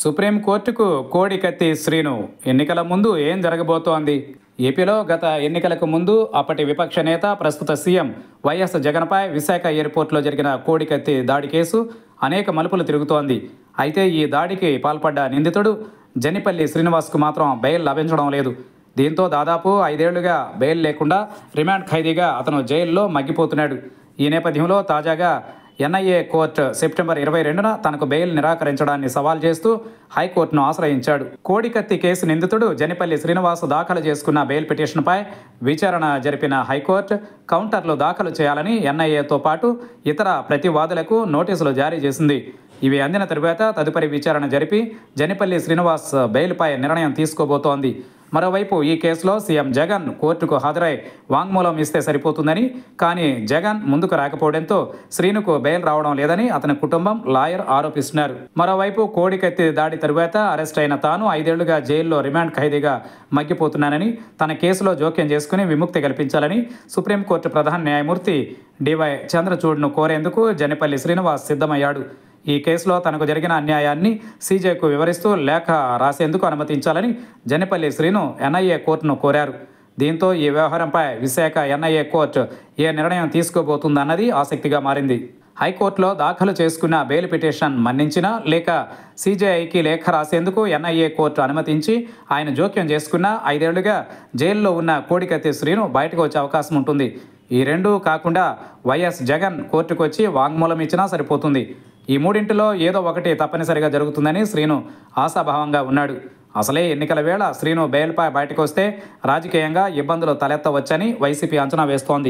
సుప్రీంకోర్టుకు కోడికత్తి శ్రీను ఎన్నికల ముందు ఏం జరగబోతోంది ఏపీలో గత ఎన్నికలకు ముందు అప్పటి విపక్ష నేత ప్రస్తుత సీఎం వైఎస్ జగన్పై విశాఖ ఎయిర్పోర్ట్లో జరిగిన కోడికత్తి దాడి కేసు అనేక మలుపులు తిరుగుతోంది అయితే ఈ దాడికి పాల్పడ్డ నిందితుడు జనిపల్లి శ్రీనివాస్కు మాత్రం బెయిల్ లభించడం లేదు దీంతో దాదాపు ఐదేళ్లుగా బెయిల్ లేకుండా రిమాండ్ ఖైదీగా అతను జైల్లో మగ్గిపోతున్నాడు ఈ నేపథ్యంలో తాజాగా ఎన్ఐఏ కోర్టు సెప్టెంబర్ ఇరవై రెండున తనకు బెయిల్ నిరాకరించడాన్ని సవాల్ చేస్తూ హైకోర్టును ఆశ్రయించాడు కోడికత్తి కేసు నిందితుడు జనిపల్లి శ్రీనివాస్ దాఖలు చేసుకున్న బెయిల్ పిటిషన్పై విచారణ జరిపిన హైకోర్టు కౌంటర్లు దాఖలు చేయాలని ఎన్ఐఏతో పాటు ఇతర ప్రతివాదులకు నోటీసులు జారీ చేసింది ఇవి అందిన తరువాత తదుపరి విచారణ జరిపి జనిపల్లి శ్రీనివాస్ బెయిల్పై నిర్ణయం తీసుకోబోతోంది మరోవైపు ఈ కేసులో సీఎం జగన్ కోర్టుకు హాజరై వాంగ్మూలం ఇస్తే సరిపోతుందని కానీ జగన్ ముందుకు రాకపోవడంతో శ్రీనుకు బెయిల్ రావడం లేదని అతని కుటుంబం లాయర్ ఆరోపిస్తున్నారు మరోవైపు కోడికత్తి దాడి తరువాత అరెస్ట్ అయిన తాను ఐదేళ్లుగా జైల్లో రిమాండ్ ఖైదీగా మగ్గిపోతున్నానని తన కేసులో జోక్యం చేసుకుని విముక్తి కల్పించాలని సుప్రీంకోర్టు ప్రధాన న్యాయమూర్తి డివై చంద్రచూడ్ను కోరేందుకు జనపల్లి శ్రీనివాస్ సిద్ధమయ్యాడు ఈ కేసులో తనకు జరిగిన అన్యాయాన్ని సీజేకు వివరిస్తూ లేఖ రాసేందుకు అనుమతించాలని జనపల్లి శ్రీను ఎన్ఐఏ కోర్టును కోరారు దీంతో ఈ వ్యవహారంపై విశాఖ ఎన్ఐఏ కోర్టు ఏ నిర్ణయం తీసుకోబోతుందన్నది ఆసక్తిగా మారింది హైకోర్టులో దాఖలు చేసుకున్న బెయిల్ పిటిషన్ మన్నించినా లేక సీజేఐకి లేఖ రాసేందుకు ఎన్ఐఏ కోర్టు అనుమతించి ఆయన జోక్యం చేసుకున్న ఐదేళ్లుగా జైల్లో ఉన్న కోడికత్తి శ్రీను బయటకు వచ్చే అవకాశం ఉంటుంది ఈ రెండూ కాకుండా వైఎస్ జగన్ కోర్టుకు వచ్చి వాంగ్మూలం ఇచ్చినా సరిపోతుంది ఈ మూడింటిలో ఏదో ఒకటి తప్పనిసరిగా జరుగుతుందని శ్రీను ఆశాభావంగా ఉన్నాడు అసలే ఎన్నికల వేళ శ్రీను బెయిల్పై బయటకు వస్తే రాజకీయంగా ఇబ్బందులు తలెత్తవచ్చని వైసీపీ అంచనా వేస్తోంది